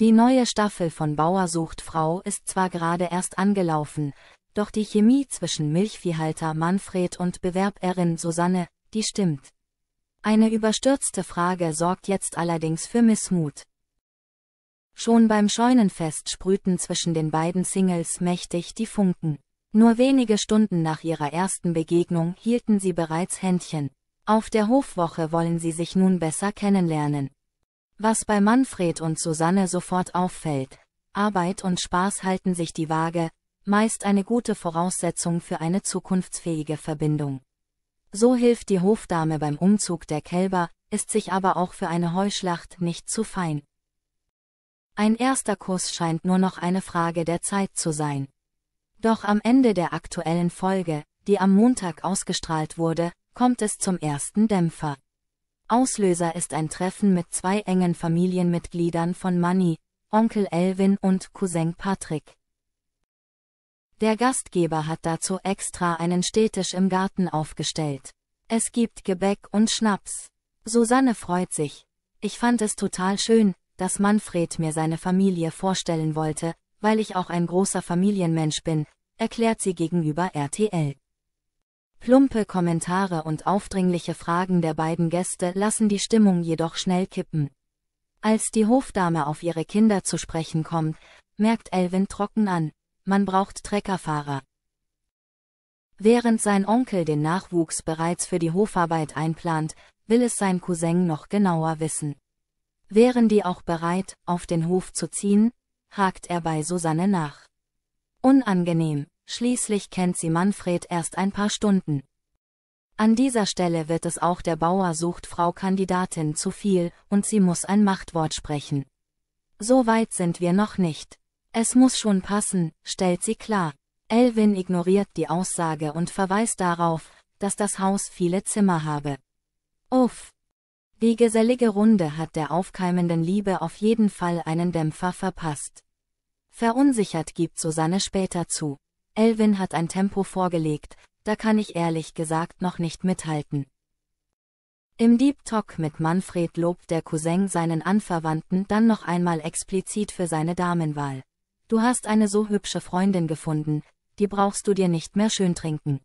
Die neue Staffel von Bauer sucht Frau ist zwar gerade erst angelaufen, doch die Chemie zwischen Milchviehhalter Manfred und Bewerberin Susanne, die stimmt. Eine überstürzte Frage sorgt jetzt allerdings für Missmut. Schon beim Scheunenfest sprühten zwischen den beiden Singles mächtig die Funken. Nur wenige Stunden nach ihrer ersten Begegnung hielten sie bereits Händchen. Auf der Hofwoche wollen sie sich nun besser kennenlernen. Was bei Manfred und Susanne sofort auffällt, Arbeit und Spaß halten sich die Waage, meist eine gute Voraussetzung für eine zukunftsfähige Verbindung. So hilft die Hofdame beim Umzug der Kälber, ist sich aber auch für eine Heuschlacht nicht zu fein. Ein erster Kuss scheint nur noch eine Frage der Zeit zu sein. Doch am Ende der aktuellen Folge, die am Montag ausgestrahlt wurde, kommt es zum ersten Dämpfer. Auslöser ist ein Treffen mit zwei engen Familienmitgliedern von Manny, Onkel Elvin und Cousin Patrick. Der Gastgeber hat dazu extra einen Städtisch im Garten aufgestellt. Es gibt Gebäck und Schnaps. Susanne freut sich. Ich fand es total schön, dass Manfred mir seine Familie vorstellen wollte, weil ich auch ein großer Familienmensch bin, erklärt sie gegenüber RTL. Plumpe Kommentare und aufdringliche Fragen der beiden Gäste lassen die Stimmung jedoch schnell kippen. Als die Hofdame auf ihre Kinder zu sprechen kommt, merkt Elvin trocken an, man braucht Treckerfahrer. Während sein Onkel den Nachwuchs bereits für die Hofarbeit einplant, will es sein Cousin noch genauer wissen. Wären die auch bereit, auf den Hof zu ziehen? hakt er bei Susanne nach. Unangenehm, Schließlich kennt sie Manfred erst ein paar Stunden. An dieser Stelle wird es auch der Bauer sucht Frau Kandidatin zu viel und sie muss ein Machtwort sprechen. So weit sind wir noch nicht. Es muss schon passen, stellt sie klar. Elvin ignoriert die Aussage und verweist darauf, dass das Haus viele Zimmer habe. Uff. Die gesellige Runde hat der aufkeimenden Liebe auf jeden Fall einen Dämpfer verpasst. Verunsichert gibt Susanne später zu. Elvin hat ein Tempo vorgelegt, da kann ich ehrlich gesagt noch nicht mithalten. Im Deep Talk mit Manfred lobt der Cousin seinen Anverwandten dann noch einmal explizit für seine Damenwahl. Du hast eine so hübsche Freundin gefunden, die brauchst du dir nicht mehr schön trinken.